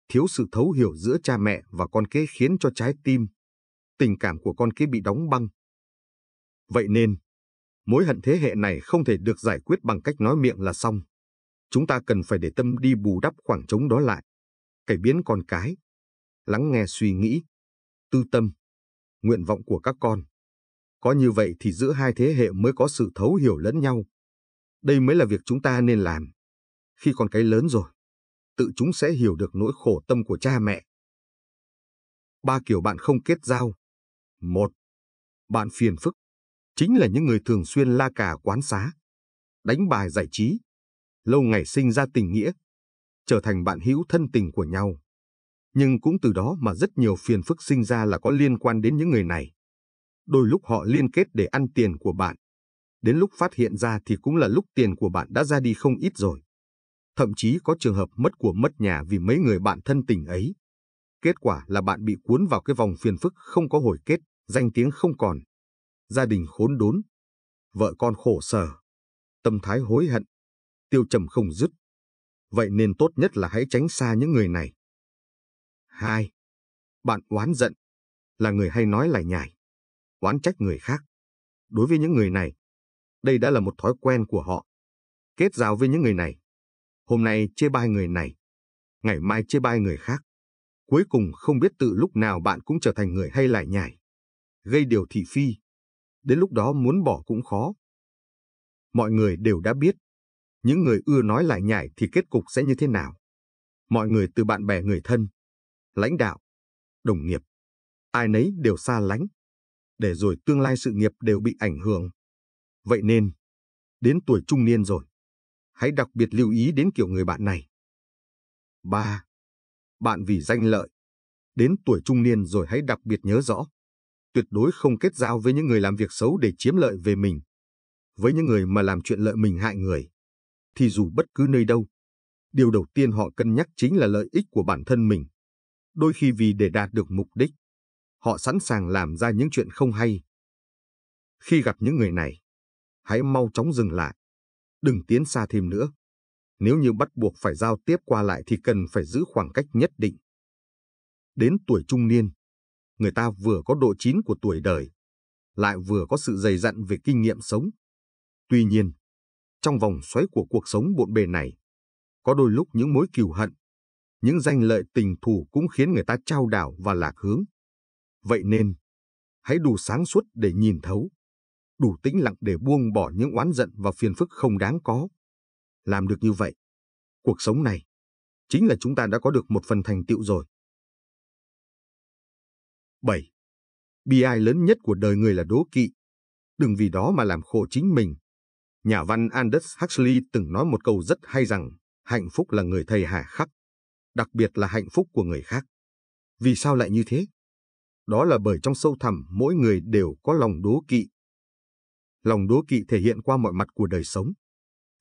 thiếu sự thấu hiểu giữa cha mẹ và con cái khiến cho trái tim, tình cảm của con cái bị đóng băng. Vậy nên, mối hận thế hệ này không thể được giải quyết bằng cách nói miệng là xong. Chúng ta cần phải để tâm đi bù đắp khoảng trống đó lại. Cải biến con cái. Lắng nghe suy nghĩ. Tư tâm. Nguyện vọng của các con. Có như vậy thì giữa hai thế hệ mới có sự thấu hiểu lẫn nhau. Đây mới là việc chúng ta nên làm. Khi con cái lớn rồi, tự chúng sẽ hiểu được nỗi khổ tâm của cha mẹ. Ba kiểu bạn không kết giao. một Bạn phiền phức chính là những người thường xuyên la cà quán xá, đánh bài giải trí, lâu ngày sinh ra tình nghĩa, trở thành bạn hữu thân tình của nhau. Nhưng cũng từ đó mà rất nhiều phiền phức sinh ra là có liên quan đến những người này. Đôi lúc họ liên kết để ăn tiền của bạn. Đến lúc phát hiện ra thì cũng là lúc tiền của bạn đã ra đi không ít rồi. Thậm chí có trường hợp mất của mất nhà vì mấy người bạn thân tình ấy. Kết quả là bạn bị cuốn vào cái vòng phiền phức không có hồi kết, danh tiếng không còn, gia đình khốn đốn, vợ con khổ sở, tâm thái hối hận, tiêu trầm không dứt. Vậy nên tốt nhất là hãy tránh xa những người này. 2. Bạn oán giận, là người hay nói lại nhải, oán trách người khác. Đối với những người này, đây đã là một thói quen của họ. Kết giao với những người này, hôm nay chê bai người này, ngày mai chê bai người khác. Cuối cùng không biết tự lúc nào bạn cũng trở thành người hay lại nhải, gây điều thị phi, đến lúc đó muốn bỏ cũng khó. Mọi người đều đã biết, những người ưa nói lại nhảy thì kết cục sẽ như thế nào. Mọi người từ bạn bè người thân, lãnh đạo, đồng nghiệp, ai nấy đều xa lánh, để rồi tương lai sự nghiệp đều bị ảnh hưởng. Vậy nên, đến tuổi trung niên rồi, hãy đặc biệt lưu ý đến kiểu người bạn này. 3. Bạn vì danh lợi. Đến tuổi trung niên rồi hãy đặc biệt nhớ rõ tuyệt đối không kết giao với những người làm việc xấu để chiếm lợi về mình. Với những người mà làm chuyện lợi mình hại người, thì dù bất cứ nơi đâu, điều đầu tiên họ cân nhắc chính là lợi ích của bản thân mình. Đôi khi vì để đạt được mục đích, họ sẵn sàng làm ra những chuyện không hay. Khi gặp những người này, hãy mau chóng dừng lại, đừng tiến xa thêm nữa. Nếu như bắt buộc phải giao tiếp qua lại thì cần phải giữ khoảng cách nhất định. Đến tuổi trung niên, người ta vừa có độ chín của tuổi đời, lại vừa có sự dày dặn về kinh nghiệm sống. Tuy nhiên, trong vòng xoáy của cuộc sống bộn bề này, có đôi lúc những mối kiều hận, những danh lợi tình thù cũng khiến người ta trao đảo và lạc hướng. Vậy nên, hãy đủ sáng suốt để nhìn thấu, đủ tĩnh lặng để buông bỏ những oán giận và phiền phức không đáng có. Làm được như vậy, cuộc sống này chính là chúng ta đã có được một phần thành tựu rồi. 7. Bi ai lớn nhất của đời người là đố kỵ. Đừng vì đó mà làm khổ chính mình. Nhà văn anders Huxley từng nói một câu rất hay rằng, hạnh phúc là người thầy hà khắc, đặc biệt là hạnh phúc của người khác. Vì sao lại như thế? Đó là bởi trong sâu thẳm mỗi người đều có lòng đố kỵ. Lòng đố kỵ thể hiện qua mọi mặt của đời sống.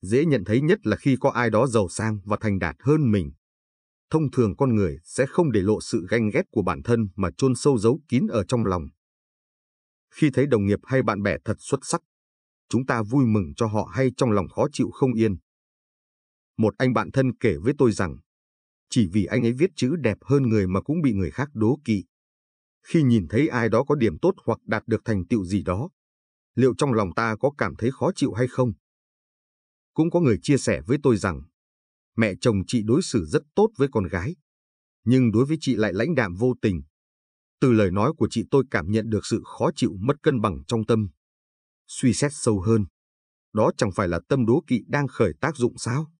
Dễ nhận thấy nhất là khi có ai đó giàu sang và thành đạt hơn mình thông thường con người sẽ không để lộ sự ganh ghét của bản thân mà chôn sâu giấu kín ở trong lòng. Khi thấy đồng nghiệp hay bạn bè thật xuất sắc, chúng ta vui mừng cho họ hay trong lòng khó chịu không yên. Một anh bạn thân kể với tôi rằng, chỉ vì anh ấy viết chữ đẹp hơn người mà cũng bị người khác đố kỵ. Khi nhìn thấy ai đó có điểm tốt hoặc đạt được thành tựu gì đó, liệu trong lòng ta có cảm thấy khó chịu hay không? Cũng có người chia sẻ với tôi rằng, mẹ chồng chị đối xử rất tốt với con gái, nhưng đối với chị lại lãnh đạm vô tình. Từ lời nói của chị tôi cảm nhận được sự khó chịu mất cân bằng trong tâm. Suy xét sâu hơn, đó chẳng phải là tâm đố kỵ đang khởi tác dụng sao?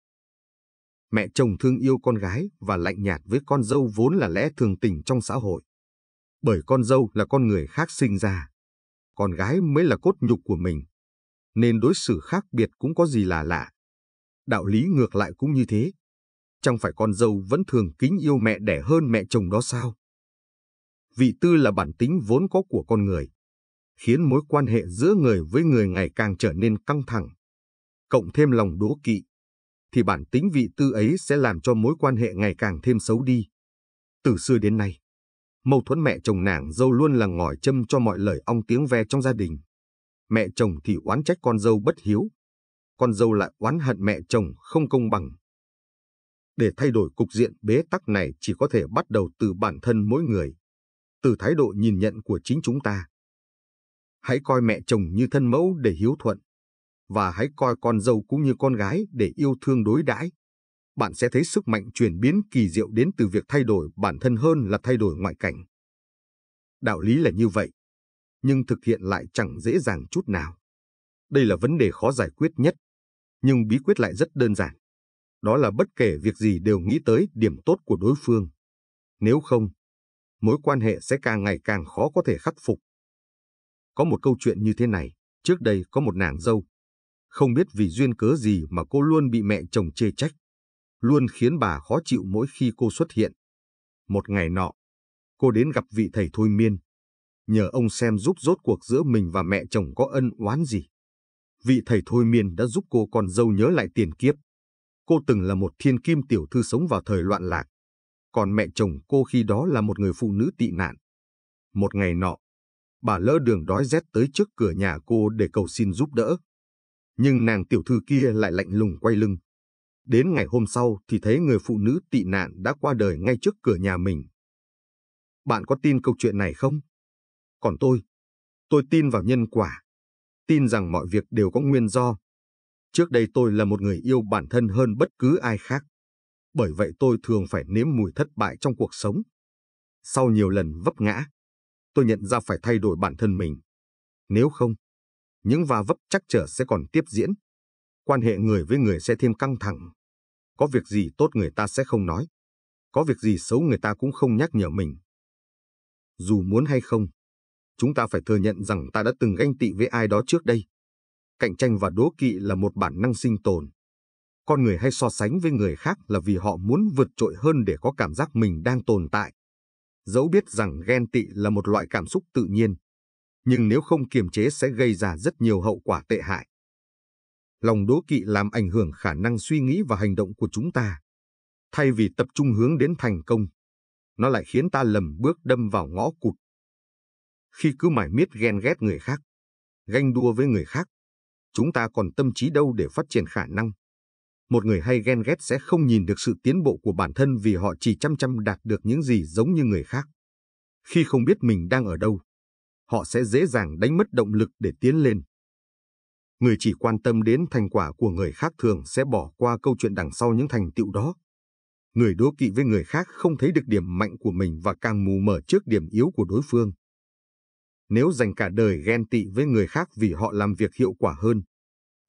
Mẹ chồng thương yêu con gái và lạnh nhạt với con dâu vốn là lẽ thường tình trong xã hội. Bởi con dâu là con người khác sinh ra, con gái mới là cốt nhục của mình, nên đối xử khác biệt cũng có gì là lạ đạo lý ngược lại cũng như thế. Chẳng phải con dâu vẫn thường kính yêu mẹ đẻ hơn mẹ chồng đó sao? Vị tư là bản tính vốn có của con người, khiến mối quan hệ giữa người với người ngày càng trở nên căng thẳng. Cộng thêm lòng đố kỵ, thì bản tính vị tư ấy sẽ làm cho mối quan hệ ngày càng thêm xấu đi. Từ xưa đến nay, mâu thuẫn mẹ chồng nàng dâu luôn là ngòi châm cho mọi lời ong tiếng ve trong gia đình. Mẹ chồng thì oán trách con dâu bất hiếu, con dâu lại oán hận mẹ chồng không công bằng. Để thay đổi cục diện bế tắc này chỉ có thể bắt đầu từ bản thân mỗi người, từ thái độ nhìn nhận của chính chúng ta. Hãy coi mẹ chồng như thân mẫu để hiếu thuận, và hãy coi con dâu cũng như con gái để yêu thương đối đãi. Bạn sẽ thấy sức mạnh chuyển biến kỳ diệu đến từ việc thay đổi bản thân hơn là thay đổi ngoại cảnh. Đạo lý là như vậy, nhưng thực hiện lại chẳng dễ dàng chút nào. Đây là vấn đề khó giải quyết nhất nhưng bí quyết lại rất đơn giản. Đó là bất kể việc gì đều nghĩ tới điểm tốt của đối phương. Nếu không, mối quan hệ sẽ càng ngày càng khó có thể khắc phục. Có một câu chuyện như thế này, trước đây có một nàng dâu. Không biết vì duyên cớ gì mà cô luôn bị mẹ chồng chê trách. Luôn khiến bà khó chịu mỗi khi cô xuất hiện. Một ngày nọ, cô đến gặp vị thầy thôi miên. Nhờ ông xem giúp rốt cuộc giữa mình và mẹ chồng có ân oán gì vị thầy thôi miên đã giúp cô con dâu nhớ lại tiền kiếp. Cô từng là một thiên kim tiểu thư sống vào thời loạn lạc, còn mẹ chồng cô khi đó là một người phụ nữ tị nạn. Một ngày nọ, bà lỡ đường đói rét tới trước cửa nhà cô để cầu xin giúp đỡ. Nhưng nàng tiểu thư kia lại lạnh lùng quay lưng. Đến ngày hôm sau thì thấy người phụ nữ tị nạn đã qua đời ngay trước cửa nhà mình. Bạn có tin câu chuyện này không? Còn tôi, tôi tin vào nhân quả tin rằng mọi việc đều có nguyên do. Trước đây tôi là một người yêu bản thân hơn bất cứ ai khác. Bởi vậy tôi thường phải nếm mùi thất bại trong cuộc sống. Sau nhiều lần vấp ngã, tôi nhận ra phải thay đổi bản thân mình. Nếu không, những va vấp chắc trở sẽ còn tiếp diễn. Quan hệ người với người sẽ thêm căng thẳng. Có việc gì tốt người ta sẽ không nói. Có việc gì xấu người ta cũng không nhắc nhở mình. Dù muốn hay không, chúng ta phải thừa nhận rằng ta đã từng ganh tị với ai đó trước đây. Cạnh tranh và đố kỵ là một bản năng sinh tồn. Con người hay so sánh với người khác là vì họ muốn vượt trội hơn để có cảm giác mình đang tồn tại. Dẫu biết rằng ghen tị là một loại cảm xúc tự nhiên, nhưng nếu không kiềm chế sẽ gây ra rất nhiều hậu quả tệ hại. Lòng đố kỵ làm ảnh hưởng khả năng suy nghĩ và hành động của chúng ta. Thay vì tập trung hướng đến thành công, nó lại khiến ta lầm bước đâm vào ngõ cụt khi cứ mải miết ghen ghét người khác, ganh đua với người khác, chúng ta còn tâm trí đâu để phát triển khả năng. Một người hay ghen ghét sẽ không nhìn được sự tiến bộ của bản thân vì họ chỉ chăm chăm đạt được những gì giống như người khác. Khi không biết mình đang ở đâu, họ sẽ dễ dàng đánh mất động lực để tiến lên. Người chỉ quan tâm đến thành quả của người khác thường sẽ bỏ qua câu chuyện đằng sau những thành tựu đó. Người đố kỵ với người khác không thấy được điểm mạnh của mình và càng mù mờ trước điểm yếu của đối phương. Nếu dành cả đời ghen tị với người khác vì họ làm việc hiệu quả hơn,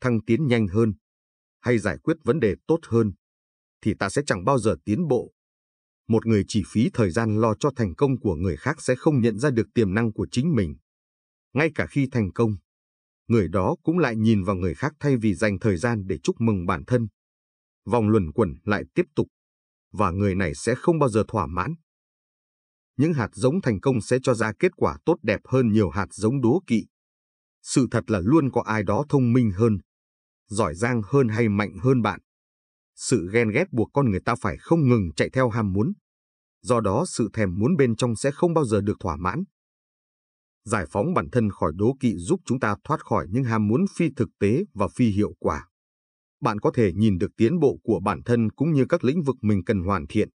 thăng tiến nhanh hơn, hay giải quyết vấn đề tốt hơn, thì ta sẽ chẳng bao giờ tiến bộ. Một người chỉ phí thời gian lo cho thành công của người khác sẽ không nhận ra được tiềm năng của chính mình. Ngay cả khi thành công, người đó cũng lại nhìn vào người khác thay vì dành thời gian để chúc mừng bản thân. Vòng luẩn quẩn lại tiếp tục, và người này sẽ không bao giờ thỏa mãn những hạt giống thành công sẽ cho ra kết quả tốt đẹp hơn nhiều hạt giống đố kỵ. Sự thật là luôn có ai đó thông minh hơn, giỏi giang hơn hay mạnh hơn bạn. Sự ghen ghét buộc con người ta phải không ngừng chạy theo ham muốn. Do đó sự thèm muốn bên trong sẽ không bao giờ được thỏa mãn. Giải phóng bản thân khỏi đố kỵ giúp chúng ta thoát khỏi những ham muốn phi thực tế và phi hiệu quả. Bạn có thể nhìn được tiến bộ của bản thân cũng như các lĩnh vực mình cần hoàn thiện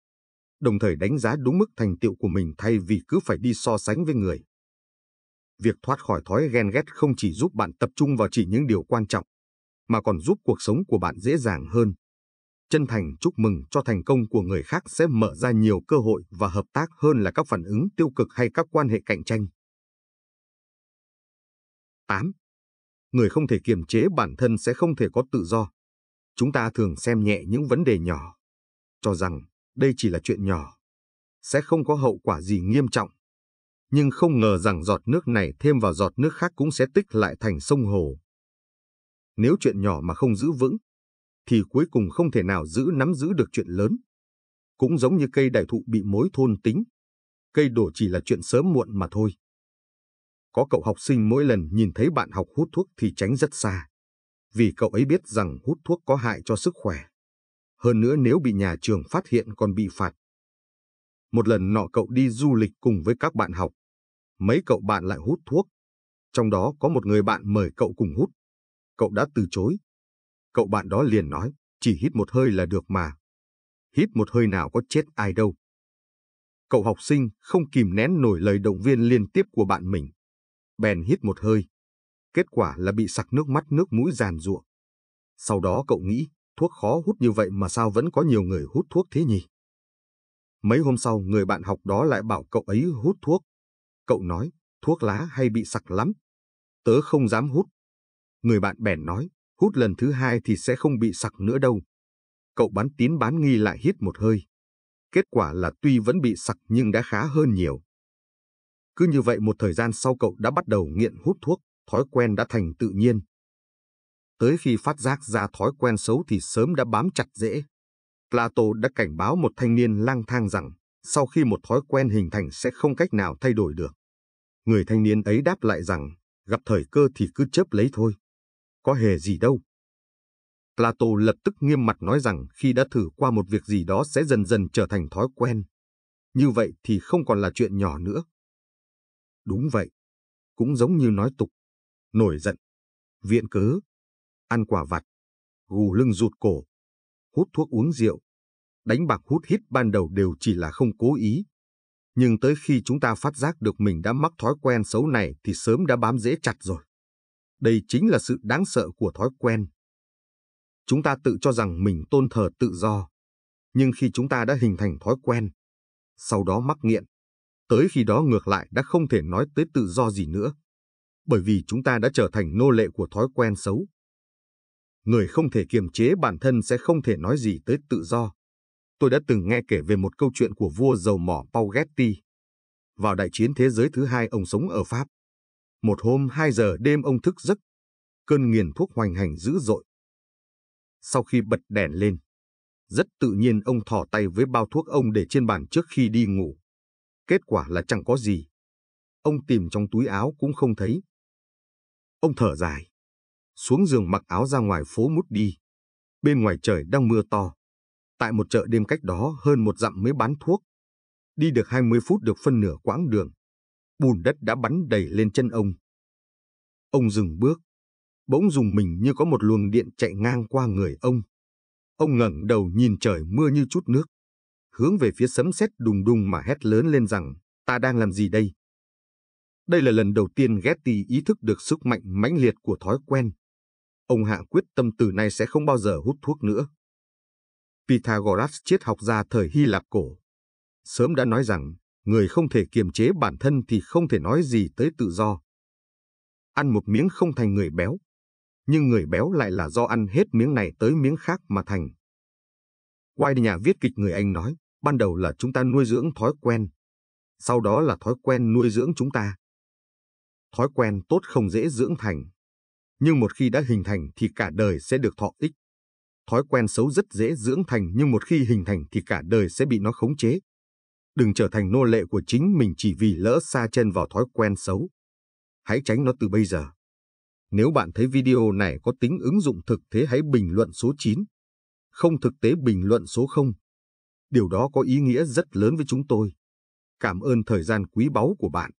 đồng thời đánh giá đúng mức thành tiệu của mình thay vì cứ phải đi so sánh với người. Việc thoát khỏi thói ghen ghét không chỉ giúp bạn tập trung vào chỉ những điều quan trọng, mà còn giúp cuộc sống của bạn dễ dàng hơn. Chân thành chúc mừng cho thành công của người khác sẽ mở ra nhiều cơ hội và hợp tác hơn là các phản ứng tiêu cực hay các quan hệ cạnh tranh. 8. Người không thể kiềm chế bản thân sẽ không thể có tự do. Chúng ta thường xem nhẹ những vấn đề nhỏ, cho rằng đây chỉ là chuyện nhỏ, sẽ không có hậu quả gì nghiêm trọng. Nhưng không ngờ rằng giọt nước này thêm vào giọt nước khác cũng sẽ tích lại thành sông hồ. Nếu chuyện nhỏ mà không giữ vững, thì cuối cùng không thể nào giữ nắm giữ được chuyện lớn. Cũng giống như cây đại thụ bị mối thôn tính, cây đổ chỉ là chuyện sớm muộn mà thôi. Có cậu học sinh mỗi lần nhìn thấy bạn học hút thuốc thì tránh rất xa, vì cậu ấy biết rằng hút thuốc có hại cho sức khỏe hơn nữa nếu bị nhà trường phát hiện còn bị phạt. Một lần nọ cậu đi du lịch cùng với các bạn học. Mấy cậu bạn lại hút thuốc. Trong đó có một người bạn mời cậu cùng hút. Cậu đã từ chối. Cậu bạn đó liền nói, chỉ hít một hơi là được mà. Hít một hơi nào có chết ai đâu. Cậu học sinh không kìm nén nổi lời động viên liên tiếp của bạn mình. Bèn hít một hơi. Kết quả là bị sặc nước mắt nước mũi giàn ruộng. Sau đó cậu nghĩ, thuốc khó hút như vậy mà sao vẫn có nhiều người hút thuốc thế nhỉ? Mấy hôm sau người bạn học đó lại bảo cậu ấy hút thuốc. Cậu nói, thuốc lá hay bị sặc lắm. Tớ không dám hút. Người bạn bèn nói, hút lần thứ hai thì sẽ không bị sặc nữa đâu. Cậu bán tín bán nghi lại hít một hơi. Kết quả là tuy vẫn bị sặc nhưng đã khá hơn nhiều. Cứ như vậy một thời gian sau cậu đã bắt đầu nghiện hút thuốc, thói quen đã thành tự nhiên tới khi phát giác ra thói quen xấu thì sớm đã bám chặt dễ. Plato đã cảnh báo một thanh niên lang thang rằng, sau khi một thói quen hình thành sẽ không cách nào thay đổi được. Người thanh niên ấy đáp lại rằng, gặp thời cơ thì cứ chớp lấy thôi. Có hề gì đâu. Plato lập tức nghiêm mặt nói rằng khi đã thử qua một việc gì đó sẽ dần dần trở thành thói quen. Như vậy thì không còn là chuyện nhỏ nữa. Đúng vậy. Cũng giống như nói tục. Nổi giận. Viện cớ ăn quả vặt, gù lưng rụt cổ, hút thuốc uống rượu, đánh bạc hút hít ban đầu đều chỉ là không cố ý. Nhưng tới khi chúng ta phát giác được mình đã mắc thói quen xấu này thì sớm đã bám dễ chặt rồi. Đây chính là sự đáng sợ của thói quen. Chúng ta tự cho rằng mình tôn thờ tự do. Nhưng khi chúng ta đã hình thành thói quen, sau đó mắc nghiện, tới khi đó ngược lại đã không thể nói tới tự do gì nữa. Bởi vì chúng ta đã trở thành nô lệ của thói quen xấu người không thể kiềm chế bản thân sẽ không thể nói gì tới tự do. Tôi đã từng nghe kể về một câu chuyện của vua dầu mỏ Paugetti. Vào đại chiến thế giới thứ hai ông sống ở Pháp. Một hôm 2 giờ đêm ông thức giấc, cơn nghiền thuốc hoành hành dữ dội. Sau khi bật đèn lên, rất tự nhiên ông thò tay với bao thuốc ông để trên bàn trước khi đi ngủ. Kết quả là chẳng có gì. Ông tìm trong túi áo cũng không thấy. Ông thở dài xuống giường mặc áo ra ngoài phố mút đi. Bên ngoài trời đang mưa to. Tại một chợ đêm cách đó hơn một dặm mới bán thuốc. Đi được 20 phút được phân nửa quãng đường. Bùn đất đã bắn đầy lên chân ông. Ông dừng bước. Bỗng dùng mình như có một luồng điện chạy ngang qua người ông. Ông ngẩng đầu nhìn trời mưa như chút nước. Hướng về phía sấm sét đùng đùng mà hét lớn lên rằng, ta đang làm gì đây? Đây là lần đầu tiên Getty ý thức được sức mạnh mãnh liệt của thói quen ông hạ quyết tâm từ nay sẽ không bao giờ hút thuốc nữa. Pythagoras triết học gia thời Hy Lạp cổ, sớm đã nói rằng người không thể kiềm chế bản thân thì không thể nói gì tới tự do. Ăn một miếng không thành người béo, nhưng người béo lại là do ăn hết miếng này tới miếng khác mà thành. White nhà viết kịch người Anh nói, ban đầu là chúng ta nuôi dưỡng thói quen, sau đó là thói quen nuôi dưỡng chúng ta. Thói quen tốt không dễ dưỡng thành, nhưng một khi đã hình thành thì cả đời sẽ được thọ ích. Thói quen xấu rất dễ dưỡng thành nhưng một khi hình thành thì cả đời sẽ bị nó khống chế. Đừng trở thành nô lệ của chính mình chỉ vì lỡ xa chân vào thói quen xấu. Hãy tránh nó từ bây giờ. Nếu bạn thấy video này có tính ứng dụng thực thế hãy bình luận số 9. Không thực tế bình luận số 0. Điều đó có ý nghĩa rất lớn với chúng tôi. Cảm ơn thời gian quý báu của bạn.